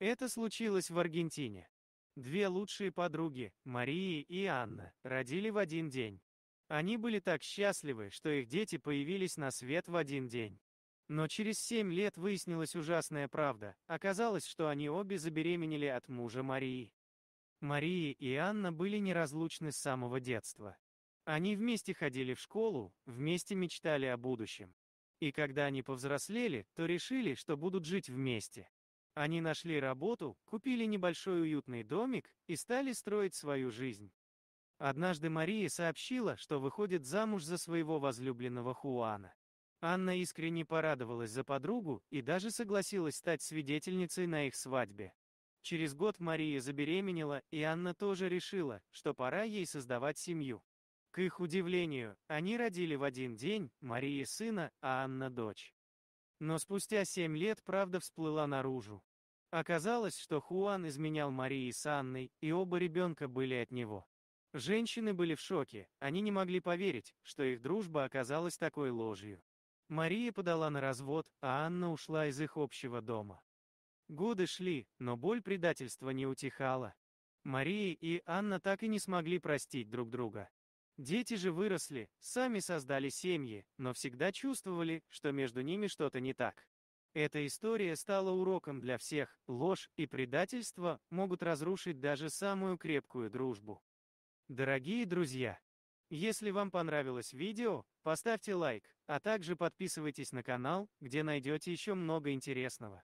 Это случилось в Аргентине. Две лучшие подруги, Мария и Анна, родили в один день. Они были так счастливы, что их дети появились на свет в один день. Но через семь лет выяснилась ужасная правда. Оказалось, что они обе забеременели от мужа Марии. Мария и Анна были неразлучны с самого детства. Они вместе ходили в школу, вместе мечтали о будущем. И когда они повзрослели, то решили, что будут жить вместе. Они нашли работу, купили небольшой уютный домик и стали строить свою жизнь. Однажды Мария сообщила, что выходит замуж за своего возлюбленного Хуана. Анна искренне порадовалась за подругу и даже согласилась стать свидетельницей на их свадьбе. Через год Мария забеременела, и Анна тоже решила, что пора ей создавать семью. К их удивлению, они родили в один день, Мария сына, а Анна дочь. Но спустя семь лет правда всплыла наружу. Оказалось, что Хуан изменял Марии с Анной, и оба ребенка были от него. Женщины были в шоке, они не могли поверить, что их дружба оказалась такой ложью. Мария подала на развод, а Анна ушла из их общего дома. Годы шли, но боль предательства не утихала. Мария и Анна так и не смогли простить друг друга. Дети же выросли, сами создали семьи, но всегда чувствовали, что между ними что-то не так. Эта история стала уроком для всех, ложь и предательство могут разрушить даже самую крепкую дружбу. Дорогие друзья, если вам понравилось видео, поставьте лайк, а также подписывайтесь на канал, где найдете еще много интересного.